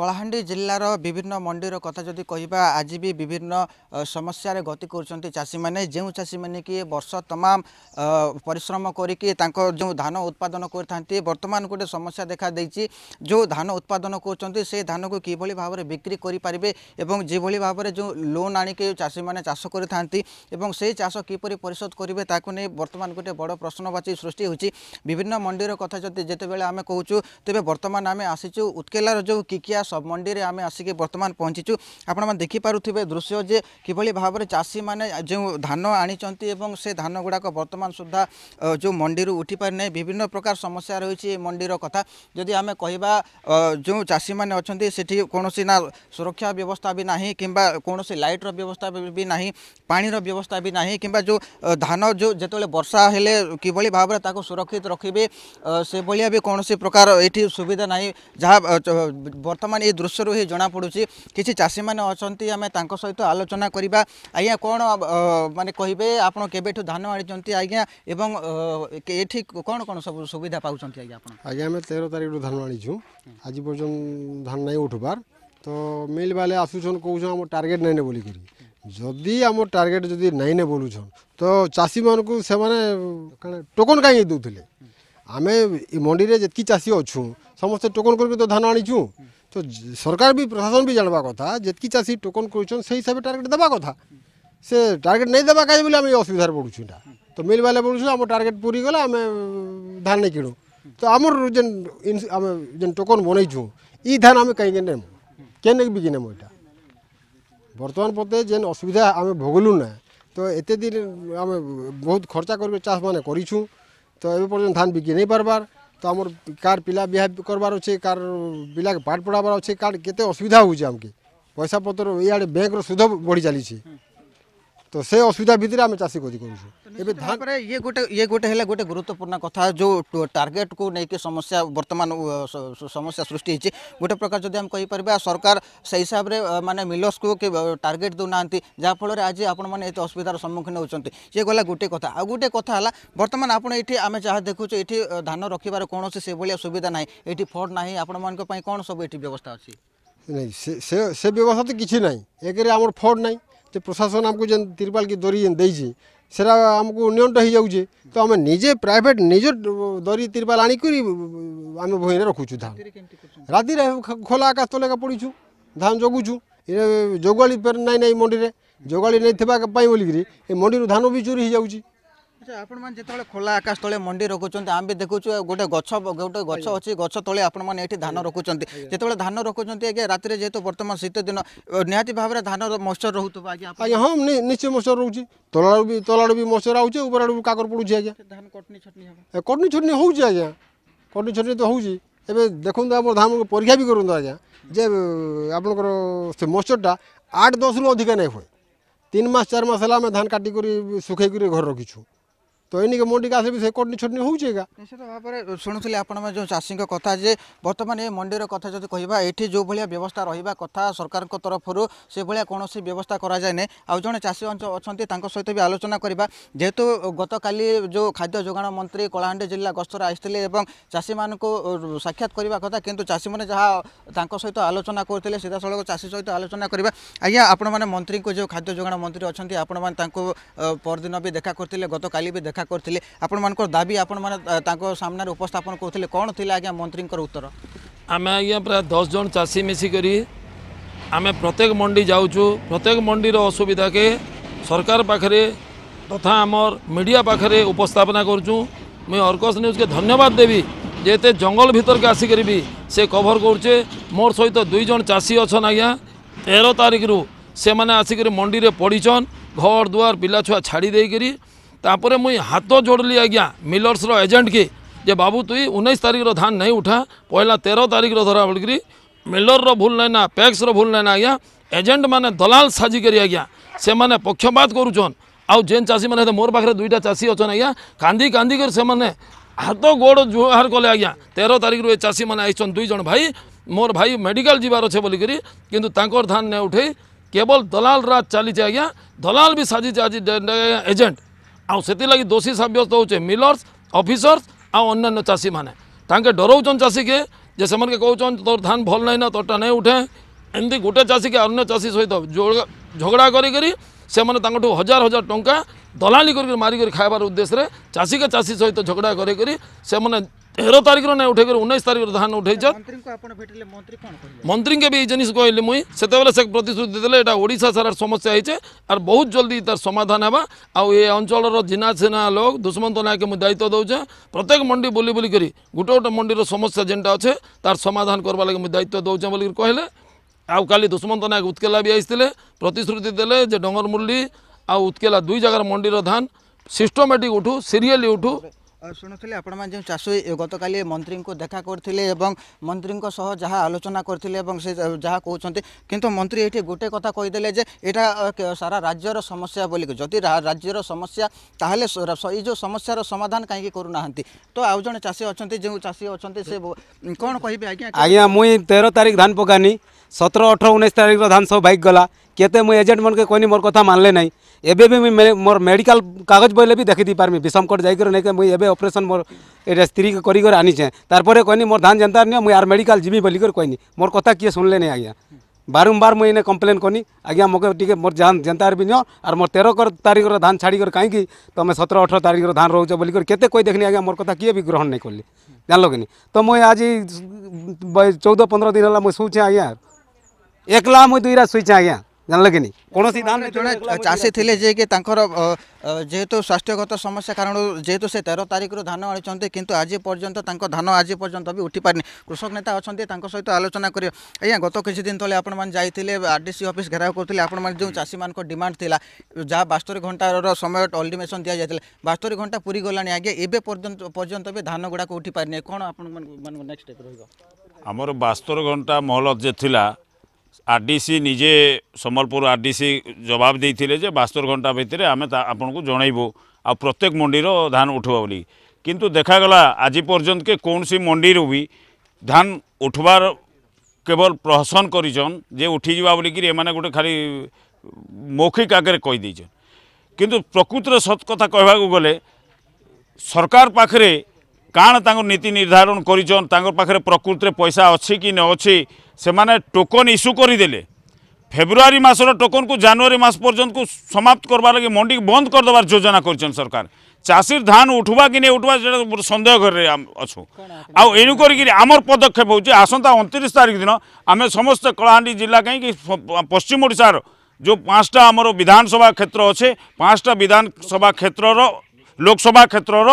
কলাহাণ্ডি জেলার বিভিন্ন মন্ডির কথা যদি কহা আজ বি বিভিন্ন সমস্যার গতি করছেন চাষী মানে যে চাষী মানে কি বর্ষ তমাম পরিশ্রম করি তাঁর যে ধান উৎপাদন করে থাকে বর্তমান গোটে সমস্যা দেখা দিয়েছি যে ধান উৎপাদন করছেন সে ধানকে কিভাবে ভাবে বিক্রি করে পারে এবং যেভাবে ভাবে যে লোন আনিকি চাষী মানে চাষ করে থাকে এবং সেই চাষ কিপর পরিশোধ করবে তাকে বর্তমান গোটে বড় প্রশ্নবাচী সৃষ্টি হয়েছে বিভিন্ন মন্ডির কথা যদি যেতবে আমি কুচু তবে বর্তমান আমি আসিছু উৎকেলার যে কিকিয়া ସବମଣ୍ଡିରେ ଆମେ ଆସିକି ବର୍ତ୍ତମାନ ପହଞ୍ଚିଛୁ ଆପଣମାନେ ଦେଖିପାରୁଥିବେ ଦୃଶ୍ୟ ଯେ କିଭଳି ଭାବରେ ଚାଷୀମାନେ ଯେଉଁ ଧାନ ଆଣିଛନ୍ତି ଏବଂ ସେ ଧାନ ଗୁଡ଼ାକ ବର୍ତ୍ତମାନ ସୁଦ୍ଧା ଯେଉଁ ମଣ୍ଡିରୁ ଉଠିପାରିନାହିଁ ବିଭିନ୍ନ ପ୍ରକାର ସମସ୍ୟା ରହିଛି ଏ ମଣ୍ଡିର କଥା ଯଦି ଆମେ କହିବା ଯେଉଁ ଚାଷୀମାନେ ଅଛନ୍ତି ସେଠି କୌଣସି ନା ସୁରକ୍ଷା ବ୍ୟବସ୍ଥା ବି ନାହିଁ କିମ୍ବା କୌଣସି ଲାଇଟ୍ର ବ୍ୟବସ୍ଥା ବି ନାହିଁ ପାଣିର ବ୍ୟବସ୍ଥା ବି ନାହିଁ କିମ୍ବା ଯେଉଁ ଧାନ ଯେଉଁ ଯେତେବେଳେ ବର୍ଷା ହେଲେ କିଭଳି ଭାବରେ ତାକୁ ସୁରକ୍ଷିତ ରଖିବେ ସେଭଳିଆ ବି କୌଣସି ପ୍ରକାର ଏଠି ସୁବିଧା ନାହିଁ ଯାହା ବର୍ତ୍ତମାନ ବର୍ତ୍ତମାନ ଏ ଦୃଶ୍ୟରୁ ହିଁ ଜଣାପଡ଼ୁଛି କିଛି ଚାଷୀମାନେ ଅଛନ୍ତି ଆମେ ତାଙ୍କ ସହିତ ଆଲୋଚନା କରିବା ଆଜ୍ଞା କ'ଣ ମାନେ କହିବେ ଆପଣ କେବେଠୁ ଧାନ ଆଣିଛନ୍ତି ଆଜ୍ଞା ଏବଂ ଏଠି କ'ଣ କ'ଣ ସବୁ ସୁବିଧା ପାଉଛନ୍ତି ଆଜ୍ଞା ଆପଣ ଆଜ୍ଞା ଆମେ ତେର ତାରିଖରୁ ଧାନ ଆଣିଛୁ ଆଜି ପର୍ଯ୍ୟନ୍ତ ଧାନ ନାହିଁ ଉଠୁବାର ତ ମିଲ୍ ବାଲେ ଆସୁଛନ୍ କହୁଛନ୍ ଆମର ଟାର୍ଗେଟ୍ ନାଇଁନେ ବୋଲିକରି ଯଦି ଆମର ଟାର୍ଗେଟ୍ ଯଦି ନାଇଁନେ ବୋଲୁଛନ୍ ତ ଚାଷୀମାନଙ୍କୁ ସେମାନେ ଟୋକନ୍ କାହିଁକି ଦେଉଥିଲେ ଆମେ ମଣ୍ଡିରେ ଯେତିକି ଚାଷୀ ଅଛୁ ସମସ୍ତେ ଟୋକନ୍ କରିକି ତ ଧାନ ଆଣିଛୁ তো সরকার বি প্রশাসন বি জানবা কথা যেতকি চাষী টোকন করছেন সেই হিসাবে টার্গেট দেবা কথা সে টার্গেট নেই দেবা কাজ বলে আমি অসুবিধার পড়ুছু না তো মিল বেলা পড়ুছু আমার টার্গেট পুরী গলা আমি ধান নেই কিণু তো আমার যেন আমি যেন টোকন বনাইছু ই ধান আমি কাইকে নেম কেন বিকি নেম এটা বর্তমান পথে যেন অসুবিধা আমি ভোগলু না তো এতে দিন আমি বহুত খরচা করি চাষ মানে করছু তো এবে পর্যন্ত ধান বিকি নেই পারবার তো আমার কার পিলা বিহা করবার অছে কার পিলা পাঠ পড়াবার অছে কার কেতে অসুবিধা হচ্ছে আমাকে পয়সা পত্র ইয়াড়ে ব্যাঙ্কর সুদ বড়ি চালিছে तो से असुविधा भितर आम चाषी गति करे तो ये गोटे ये गोटे गुरुत्वपूर्ण कथ जो टार्गेट को लेकिन समस्या बर्तमान समस्या सृष्टि गोटे प्रकार जब कहीपर सरकार से हिसाब से मानते मिलर्स को टार्गेट दूना जहाँफल आज आप असुविधार सम्मुखीन होती ये गला गोटे कथ आ गोटे कथा बर्तमान आप आम जहाँ देखुचे ये धान रखे कौन से सुविधा ना ये फंड ना आपण कौन सब ये व्यवस्था अच्छी नहीं से व्यवस्था तो किसी ना एक आम फंड যে প্রশাসন আমি যে তিরপালকি দড়ি যে দিয়েছে সেটা আমি নিয়ন্ত্রণ হয়ে যাচ্ছে তো আমি নিজে প্রাইভেট নিজ দড়ি তিরপাল আনিকি আমি ভূঁইরে রখুছু ধান রাতে খোলা আকাশ তলেকা পড়িছু ধান জগুছু জগুয়ালি নাই নাই মন্ডিরে জগুয়ালি নাই বলিকি এই মন্ডির ধান বি চুরি হয়ে যাচ্ছে আপনার যেতবে খোলা আকাশ তলে মন্ডি রকুচার আমি বি গোটে গছ গোটে গছ অছি গছ তলে আপনার এটি ধান রকুচার যেতবে ধান রকুচার আজ্ঞা রাতে যেহেতু বর্তমান শীত দিন নিহতি ভাবে ধান মশ্চর রহুথব আজ্ঞা আজ্ঞা হ্যাঁ নিশ্চয় মশ্চর রুচি তলাড় বি তলাড়ু বি মশ্চর আছে উপর আড়ু কাকর পড়ুছে আজ্ঞা ধান কটনি ছটনি কটনি ছটনি হচ্ছে আজ্ঞা কটনি ছটনি তো হচ্ছে এবার দেখুন আমার ধান পরীক্ষা বি করুন আজ্ঞা যে আপনার সে মশ্চরটা আট দশ রু অধিকা নাই হয়ে তিন মাস চার মাস হলে আমি ধান কাটি করে শুখাই করে ঘর রকিছু তো ଏଇନିକେ ମଣ୍ଡିକି ଆସିଲେ ବି ସେ କଟନି ଛଟନି ହେଉଛି ଏକା ନିଶ୍ଚିତ ଭାବରେ ଶୁଣୁଥିଲେ ଆପଣମାନେ ଯେଉଁ ଚାଷୀଙ୍କ କଥା ଯେ ବର୍ତ୍ତମାନ ଏ ମଣ୍ଡିର କଥା ଯଦି କହିବା ଏଠି ଯେଉଁଭଳିଆ ବ୍ୟବସ୍ଥା ରହିବା କଥା ସରକାରଙ୍କ ତରଫରୁ ସେଭଳିଆ କୌଣସି ବ୍ୟବସ୍ଥା କରାଯାଏ ନାହିଁ ଆଉ ଜଣେ ଚାଷୀ ଅଛନ୍ତି ତାଙ୍କ ସହିତ ବି ଆଲୋଚନା କରିବା ଯେହେତୁ ଗତକାଲି ଯେଉଁ ଖାଦ୍ୟ ଯୋଗାଣ ମନ୍ତ୍ରୀ କଳାହାଣ୍ଡି ଜିଲ୍ଲା ଗସ୍ତରେ ଆସିଥିଲେ ଏବଂ ଚାଷୀମାନଙ୍କୁ ସାକ୍ଷାତ କରିବା କଥା କିନ୍ତୁ ଚାଷୀମାନେ ଯାହା ତାଙ୍କ ସହିତ ଆଲୋଚନା କରୁଥିଲେ ସିଧାସଳଖ ଚାଷୀ ସହିତ ଆଲୋଚନା କରିବା ଆଜ୍ଞା ଆପଣମାନେ ମନ୍ତ୍ରୀଙ୍କୁ ଯେଉଁ ଖାଦ୍ୟ ଯୋଗାଣ ମନ୍ତ୍ରୀ ଅଛନ୍ତି ଆପଣମାନେ ତାଙ୍କୁ ପରଦିନ ବି ଦେଖା କରିଥିଲେ ଗତକାଲି ବି ଦେଖା ଠାକୁର ଥିଲେ ଆପଣମାନଙ୍କର ଦାବି ଆପଣମାନେ ତାଙ୍କ ସାମ୍ନାରେ ଉପସ୍ଥାପନ କରୁଥିଲେ କ'ଣ ଥିଲା ଆଜ୍ଞା ମନ୍ତ୍ରୀଙ୍କର ଉତ୍ତର ଆମେ ଆଜ୍ଞା ପ୍ରାୟ ଦଶ ଜଣ ଚାଷୀ ମିଶିକରି ଆମେ ପ୍ରତ୍ୟେକ ମଣ୍ଡି ଯାଉଛୁ ପ୍ରତ୍ୟେକ ମଣ୍ଡିର ଅସୁବିଧାକେ ସରକାର ପାଖରେ ତଥା ଆମର ମିଡ଼ିଆ ପାଖରେ ଉପସ୍ଥାପନା କରୁଛୁ ମୁଇଁ ଅର୍ଗସ୍ ନ୍ୟୁଜ୍କେ ଧନ୍ୟବାଦ ଦେବି ଯେ ଏତେ ଜଙ୍ଗଲ ଭିତରକେ ଆସିକରି ବି ସେ କଭର କରୁଛେ ମୋର ସହିତ ଦୁଇ ଜଣ ଚାଷୀ ଅଛନ୍ ଆଜ୍ଞା ତେର ତାରିଖରୁ ସେମାନେ ଆସିକରି ମଣ୍ଡିରେ ପଡ଼ିଛନ୍ ଘର ଦୁଆର ପିଲାଛୁଆ ଛାଡ଼ି ଦେଇକରି ତାପରେ ମୁଇଁ ହାତ ଯୋଡ଼ଲି ଆଜ୍ଞା ମିଲର୍ସର ଏଜେଣ୍ଟକେ ଯେ ବାବୁ ତୁଇ ଉଣେଇଶ ତାରିଖର ଧାନ ନାଇଁ ଉଠା ପହିଲା ତେର ତାରିଖର ଧରା ବୋଲିକିରି ମିଲର୍ର ଭୁଲ ନାଇଁ ନା ପ୍ୟାକ୍ସର ଭୁଲ ନାଇଁ ନା ଆଜ୍ଞା ଏଜେଣ୍ଟମାନେ ଦଲାଲ ସାଜିକରି ଆଜ୍ଞା ସେମାନେ ପକ୍ଷପାତ କରୁଛନ୍ ଆଉ ଯେନ୍ ଚାଷୀମାନେ ମୋର ପାଖରେ ଦୁଇଟା ଚାଷୀ ଅଛନ୍ ଆଜ୍ଞା କାନ୍ଦି କାନ୍ଦିକରି ସେମାନେ ହାତ ଗୋଡ଼ ଜୁହାର କଲେ ଆଜ୍ଞା ତେର ତାରିଖରୁ ଏ ଚାଷୀମାନେ ଆସିଛନ୍ ଦୁଇ ଜଣ ଭାଇ ମୋର ଭାଇ ମେଡ଼ିକାଲ ଯିବାର ଅଛେ ବୋଲିକରି କିନ୍ତୁ ତାଙ୍କର ଧାନ ନେ ଉଠେଇ କେବଳ ଦଲାଲ ରାଜ ଚାଲିଛି ଆଜ୍ଞା ଦଲାଲ ବି ସାଜିଛି ଆଜି ଏଜେଣ୍ଟ आगे दोषी सब्यस्त हो मिलर्स अफिसर्स आन्य चाषी मैंने ताके चाषी के जे से कौन तोर धान भल ना ना तोरटा नहीं उठे एमती गोटे चाषी के अन्य चाषी सहित झगड़ा करी से हजार हजार टाँह दलाली कर मारिक खाबार उद्देश्य चाषी के चाषी सहित झगड़ा करें তের তারিখর না উঠে উনিশ তারিখর ধান উঠেছ মন্ত্রীকে বি এই জিনিস কহিলি মুই সেতবে সে প্রতিশ্রুতি দেলে এটা ওড়শা সারার সমস্যা হয়েছে আর বহুত জলদি তার সমাধান হবা আউ এ অঞ্চলর ঝিনা ছিনা লোক দুষ্মন্ত নায়কে মু দায়িত্ব দেছে প্রত্যেক মন্ডি বুলি বুলি করে গোটে গোটে মন্ডির সমস্যা যেটা আছে তার সমাধান করবার লাগে মু দায়িত্ব দেছে বলি কহিলে আউ কালি দুষ্মন্ত নায়ক উৎকেলা বি আসলে প্রতিশ্রুতি দেলে যে ডঙ্গরমুরলি আউ উৎকেলা দুই জায়গার মন্ডির ধান সিস্টমেটিক উঠু সিরিয়ালি উঠু ଶୁଣୁଥିଲେ ଆପଣମାନେ ଯେଉଁ ଚାଷୀ ଗତକାଲି ମନ୍ତ୍ରୀଙ୍କୁ ଦେଖା କରିଥିଲେ ଏବଂ ମନ୍ତ୍ରୀଙ୍କ ସହ ଯାହା ଆଲୋଚନା କରିଥିଲେ ଏବଂ ସେ ଯାହା କହୁଛନ୍ତି କିନ୍ତୁ ମନ୍ତ୍ରୀ ଏଠି ଗୋଟେ କଥା କହିଦେଲେ ଯେ ଏଇଟା ସାରା ରାଜ୍ୟର ସମସ୍ୟା ବୋଲିକି ଯଦି ରାଜ୍ୟର ସମସ୍ୟା ତାହେଲେ ଏଇ ଯେଉଁ ସମସ୍ୟାର ସମାଧାନ କାହିଁକି କରୁନାହାନ୍ତି ତ ଆଉ ଜଣେ ଚାଷୀ ଅଛନ୍ତି ଯେଉଁ ଚାଷୀ ଅଛନ୍ତି ସେ କ'ଣ କହିବେ ଆଜ୍ଞା ଆଜ୍ଞା ମୁଇଁ ତେର ତାରିଖ ଧାନ ପକାନି সতেরো অঠর উনিশ তারিখর ধান সব ভাইক গলা কেতে মুই এজেন্ট মনকে কইনি মোর কথা মানলে নাই এবে বি মুই মোর মেডিকাল কাগজ বইলে বি দেখি পারমি বিষমকট যাইকরি নাইকে মুই এবে অপারেশন মোর এটা স্ত্রীকে করি করে আনিছে তারপরে কইনি মোর ধান যেনতা নিয়ে মুই আর মেডিকাল যিবি বলি করে কইনি মোর কথা কিয়ে শুনলে নাই আজ্ঞা বারম্বার মুই এনে কমপ্লেন কনি আজ্ঞা মোকে টিকে মোর ধান যেনতা বি নিও আর মোর তের তারিখর ধান ছাড়িকর কাইকি তুমি সতেরো অঠর তারিখর ধান রোচ বলি করে কেতে কই দেখনি আজ্ঞা মোর কথা কিয়ে বি গ্রহণ নাই করলি জানল কিনি তো মুই আজি চৌদ পনেরো দিন হল মুই শুছে আজ্ঞা ଏକଲା ମୁଇଁ ଦୁଇଟା ଶୋଇଛେ ଆଜ୍ଞା ଜାଣିଲେ କି ନି କୌଣସି ଜଣେ ଚାଷୀ ଥିଲେ ଯିଏକି ତାଙ୍କର ଯେହେତୁ ସ୍ୱାସ୍ଥ୍ୟଗତ ସମସ୍ୟା କାରଣରୁ ଯେହେତୁ ସେ ତେର ତାରିଖରୁ ଧାନ ଆଣିଛନ୍ତି କିନ୍ତୁ ଆଜି ପର୍ଯ୍ୟନ୍ତ ତାଙ୍କ ଧାନ ଆଜି ପର୍ଯ୍ୟନ୍ତ ବି ଉଠିପାରିନି କୃଷକ ନେତା ଅଛନ୍ତି ତାଙ୍କ ସହିତ ଆଲୋଚନା କରିବେ ଆଜ୍ଞା ଗତ କିଛି ଦିନ ତଳେ ଆପଣମାନେ ଯାଇଥିଲେ ଆର୍ଡିସି ଅଫିସ୍ ଘେରାଉ କରୁଥିଲେ ଆପଣମାନେ ଯେଉଁ ଚାଷୀମାନଙ୍କ ଡିମାଣ୍ଡ ଥିଲା ଯାହା ବାସ୍ତରୀ ଘଣ୍ଟାର ସମୟ ଅଲ୍ଟିମେସନ୍ ଦିଆଯାଇଥିଲା ବାସ୍ତରୀ ଘଣ୍ଟା ପୁରୀ ଗଲାଣି ଆଜ୍ଞା ଏବେ ପର୍ଯ୍ୟନ୍ତ ପର୍ଯ୍ୟନ୍ତ ବି ଧାନ ଗୁଡ଼ାକ ଉଠିପାରିନି କ'ଣ ଆପଣମାନଙ୍କୁ ନେକ୍ସଟ ଷ୍ଟେପ୍ ରହିବ ଆମର ବାସ୍ତର ଘଣ୍ଟା ମହଲତ ଯେ ଥିଲା আরডিসি নিজে সম্বলপুর আরডিসি জবাব দিয়েছিল যে বাস্তর ঘণ্টা ভিতরে আমি তা আপনার জনাইবু আত্যেক মন্ডির ধান উঠব বলি কিন্তু দেখা গলা আজ পর্যন্ত কৌশি মন্ডির বি ধান উঠবার কেবল প্রহসন করেছেন যে উঠি যা বলি এমানে গোটে খালি মৌখিক আগে কইদিছন কিন্তু প্রকৃতির সত কথা কহবাক গেলে সরকার পাখে কাণ তা নীতি নির্ধারণ করেছেন তাঁর পাখে প্রকৃতির পয়সা অছি কি ন অছি সেমানে টোকন ইস্যু করিদেলে ফেব্রুয়ারি মাসর টোকনকু জানুয়ারি মাস পর্যন্ত সমাপ্ত করবার লাগে মন্ডি বন্ধ করদেবার যোজনা করছেন সরকার চাষীর ধান উঠবা কি নিয়ে উঠবা সেটা সন্দেহ ঘরে অছু আণু করি আমার পদক্ষেপ হচ্ছে আসন্তা অনতিরিশ তারিখ দিন আমি সমস্ত কলাহান্ডি জেলা কী পশ্চিম ওড়শার যে পাঁচটা আমার বিধানসভা ক্ষেত্র অছে পাঁচটা বিধানসভা ক্ষেত্রর লোকসভা ক্ষেত্রর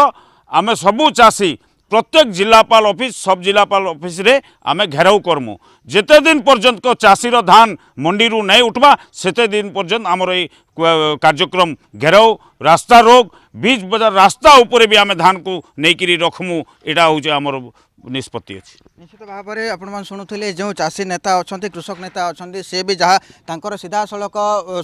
আমি সবু চাষী প্রত্যেক জেলাপাল অফিস সব জেলাপাল অফিসে আমি ঘেরাও করমু যেতে দিন পর্যন্ত চাষীর ধান মন্ডি নাই উঠবা সেতে দিন পর্যন্ত আমার এই କାର୍ଯ୍ୟକ୍ରମ ଘେରାଉ ରାସ୍ତା ରୋକ ବିଚ୍ ବଜାର ରାସ୍ତା ଉପରେ ବି ଆମେ ଧାନକୁ ନେଇକରି ରଖମୁ ଏଇଟା ହେଉଛି ଆମର ନିଷ୍ପତ୍ତି ଅଛି ନିଶ୍ଚିତ ଭାବରେ ଆପଣମାନେ ଶୁଣୁଥିଲେ ଯେଉଁ ଚାଷୀ ନେତା ଅଛନ୍ତି କୃଷକ ନେତା ଅଛନ୍ତି ସେ ବି ଯାହା ତାଙ୍କର ସିଧାସଳଖ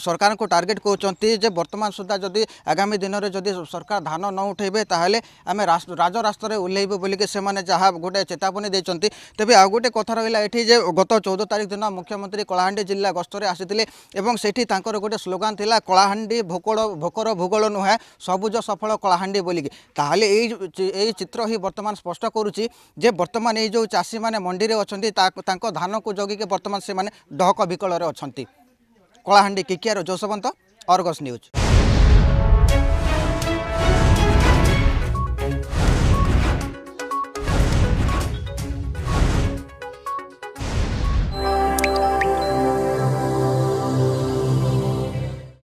ସରକାରଙ୍କୁ ଟାର୍ଗେଟ୍ କରୁଛନ୍ତି ଯେ ବର୍ତ୍ତମାନ ସୁଦ୍ଧା ଯଦି ଆଗାମୀ ଦିନରେ ଯଦି ସରକାର ଧାନ ନ ଉଠାଇବେ ତାହେଲେ ଆମେ ରାଜରାସ୍ତାରେ ଓହ୍ଲାଇବୁ ବୋଲିକି ସେମାନେ ଯାହା ଗୋଟେ ଚେତାବନୀ ଦେଇଛନ୍ତି ତେବେ ଆଉ ଗୋଟେ କଥା ରହିଲା ଏଠି ଯେ ଗତ ଚଉଦ ତାରିଖ ଦିନ ମୁଖ୍ୟମନ୍ତ୍ରୀ କଳାହାଣ୍ଡି ଜିଲ୍ଲା ଗସ୍ତରେ ଆସିଥିଲେ ଏବଂ ସେଠି ତାଙ୍କର ଗୋଟେ ସ୍ଲୋଗାନ ଥିଲା କଳାହାଣ୍ଡି ଭୋକଡ଼ ଭୋକର ଭୂଗୋଳ ନୁହେଁ ସବୁଜ ସଫଳ କଳାହାଣ୍ଡି ବୋଲିକି ତାହେଲେ ଏଇ ଏଇ ଚିତ୍ର ହିଁ ବର୍ତ୍ତମାନ ସ୍ପଷ୍ଟ କରୁଛି ଯେ ବର୍ତ୍ତମାନ ଏଇ ଯେଉଁ ଚାଷୀମାନେ ମଣ୍ଡିରେ ଅଛନ୍ତି ତାଙ୍କ ଧାନକୁ ଜଗିକି ବର୍ତ୍ତମାନ ସେମାନେ ଡହକ ବିକଳରେ ଅଛନ୍ତି କଳାହାଣ୍ଡି କିକିଆର ଯଶୋବନ୍ତ ଅର୍ଗସ୍ ନ୍ୟୁଜ୍